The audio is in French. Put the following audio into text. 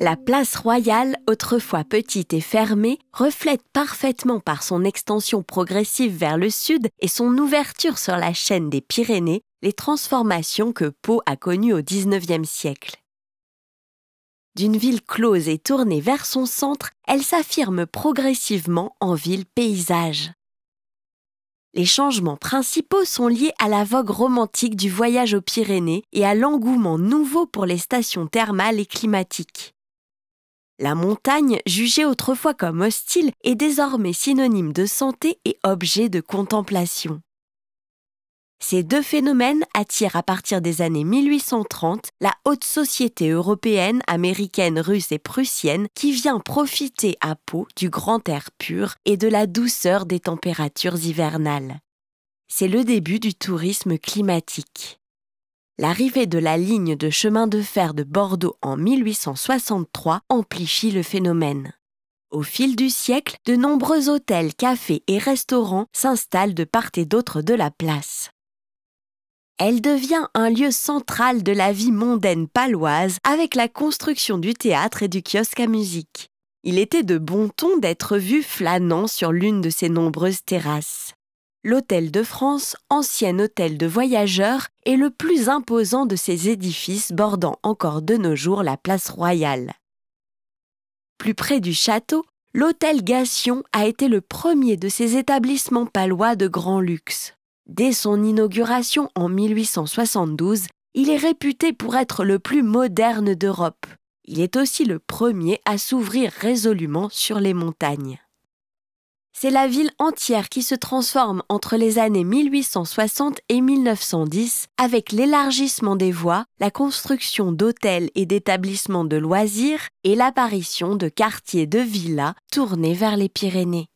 La place royale, autrefois petite et fermée, reflète parfaitement par son extension progressive vers le sud et son ouverture sur la chaîne des Pyrénées les transformations que Pau a connues au XIXe siècle. D'une ville close et tournée vers son centre, elle s'affirme progressivement en ville paysage. Les changements principaux sont liés à la vogue romantique du voyage aux Pyrénées et à l'engouement nouveau pour les stations thermales et climatiques. La montagne, jugée autrefois comme hostile, est désormais synonyme de santé et objet de contemplation. Ces deux phénomènes attirent à partir des années 1830 la haute société européenne, américaine, russe et prussienne qui vient profiter à peau du grand air pur et de la douceur des températures hivernales. C'est le début du tourisme climatique. L'arrivée de la ligne de chemin de fer de Bordeaux en 1863 amplifie le phénomène. Au fil du siècle, de nombreux hôtels, cafés et restaurants s'installent de part et d'autre de la place. Elle devient un lieu central de la vie mondaine paloise avec la construction du théâtre et du kiosque à musique. Il était de bon ton d'être vu flânant sur l'une de ses nombreuses terrasses. L'Hôtel de France, ancien hôtel de voyageurs, est le plus imposant de ces édifices bordant encore de nos jours la place royale. Plus près du château, l'Hôtel Gation a été le premier de ces établissements palois de grand luxe. Dès son inauguration en 1872, il est réputé pour être le plus moderne d'Europe. Il est aussi le premier à s'ouvrir résolument sur les montagnes c'est la ville entière qui se transforme entre les années 1860 et 1910 avec l'élargissement des voies, la construction d'hôtels et d'établissements de loisirs et l'apparition de quartiers de villas tournés vers les Pyrénées.